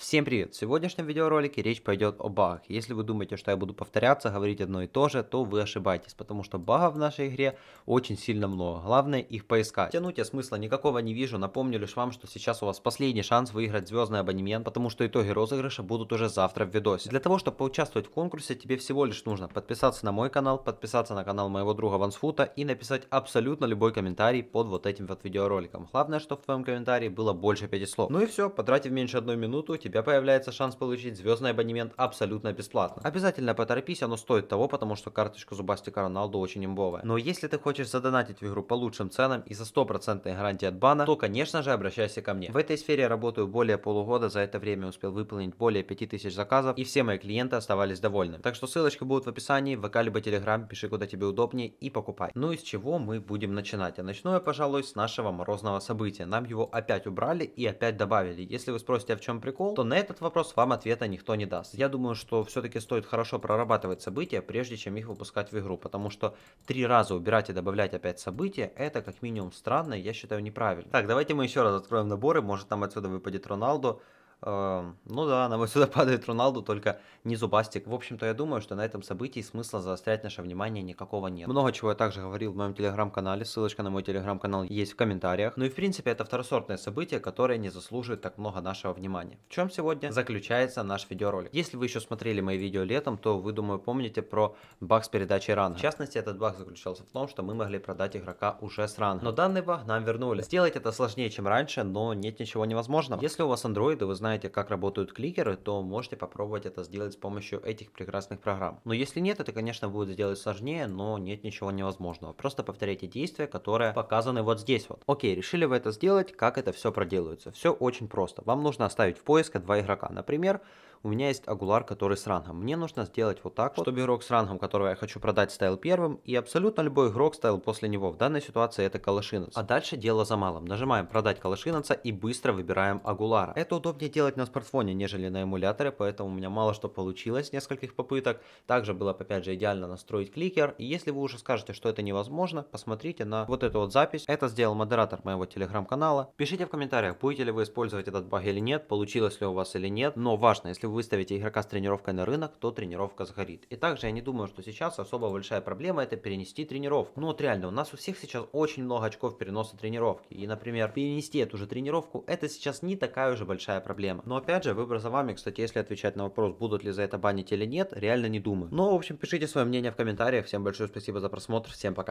Всем привет! В сегодняшнем видеоролике речь пойдет о багах. Если вы думаете, что я буду повторяться, говорить одно и то же, то вы ошибаетесь, потому что багов в нашей игре очень сильно много. Главное их поискать. Тянуть я смысла никакого не вижу, напомню лишь вам, что сейчас у вас последний шанс выиграть звездный абонемент, потому что итоги розыгрыша будут уже завтра в видосе. Для того, чтобы поучаствовать в конкурсе, тебе всего лишь нужно подписаться на мой канал, подписаться на канал моего друга Вансфута и написать абсолютно любой комментарий под вот этим вот видеороликом. Главное, чтобы в твоем комментарии было больше 5 слов. Ну и все, потратив меньше одной минуты, тебе тебя появляется шанс получить звездный абонемент абсолютно бесплатно. Обязательно поторопись, оно стоит того, потому что карточка зубастика Роналду очень имбовая. Но если ты хочешь задонатить в игру по лучшим ценам и за стопроцентной гарантии от бана, то, конечно же, обращайся ко мне. В этой сфере я работаю более полугода, за это время успел выполнить более 5000 заказов, и все мои клиенты оставались довольны. Так что ссылочка будет в описании, в ВК либо Телеграм, пиши куда тебе удобнее и покупай. Ну и с чего мы будем начинать? А начну я, пожалуй, с нашего морозного события. Нам его опять убрали и опять добавили. Если вы спросите, а в чем прикол, что на этот вопрос вам ответа никто не даст. Я думаю, что все-таки стоит хорошо прорабатывать события, прежде чем их выпускать в игру, потому что три раза убирать и добавлять опять события, это как минимум странно, я считаю неправильно. Так, давайте мы еще раз откроем наборы, может там отсюда выпадет Роналду. Эм, ну да, на мой сюда падает Роналду, только не зубастик. В общем-то, я думаю, что на этом событии смысла заострять наше внимание никакого нет. Много чего я также говорил в моем телеграм-канале, ссылочка на мой телеграм-канал есть в комментариях. Ну и в принципе, это второсортное событие, которое не заслуживает так много нашего внимания. В чем сегодня заключается наш видеоролик? Если вы еще смотрели мои видео летом, то вы, думаю, помните про баг с передачей ранга. В частности, этот баг заключался в том, что мы могли продать игрока уже с ранга. Но данный баг нам вернули. Сделать это сложнее, чем раньше, но нет ничего невозможного. Если у вас Android вы знаете, знаете, как работают кликеры, то можете попробовать это сделать с помощью этих прекрасных программ. Но если нет, это, конечно, будет сделать сложнее, но нет ничего невозможного. Просто повторяйте действия, которые показаны вот здесь вот. Окей, решили вы это сделать, как это все проделывается. Все очень просто. Вам нужно оставить в поиске два игрока. Например, у меня есть Агулар, который с рангом. Мне нужно сделать вот так вот, чтобы игрок с рангом, которого я хочу продать, стоял первым, и абсолютно любой игрок стоял после него. В данной ситуации это Калашинец. А дальше дело за малым. Нажимаем продать Калашинца и быстро выбираем Агулара. Это удобнее делать на смартфоне, нежели на эмуляторе, поэтому у меня мало что получилось, нескольких попыток. Также было, опять же, идеально настроить кликер. И если вы уже скажете, что это невозможно, посмотрите на вот эту вот запись. Это сделал модератор моего телеграм-канала. Пишите в комментариях, будете ли вы использовать этот баг или нет, получилось ли у вас или нет. Но важно, если вы выставите игрока с тренировкой на рынок, то тренировка сгорит. И также я не думаю, что сейчас особо большая проблема это перенести тренировку. Но ну, вот реально, у нас у всех сейчас очень много очков переноса тренировки. И, например, перенести эту же тренировку, это сейчас не такая уже большая проблема. Но опять же, выбор за вами, кстати, если отвечать на вопрос, будут ли за это банить или нет, реально не думаю. Но, ну, в общем, пишите свое мнение в комментариях. Всем большое спасибо за просмотр, всем пока.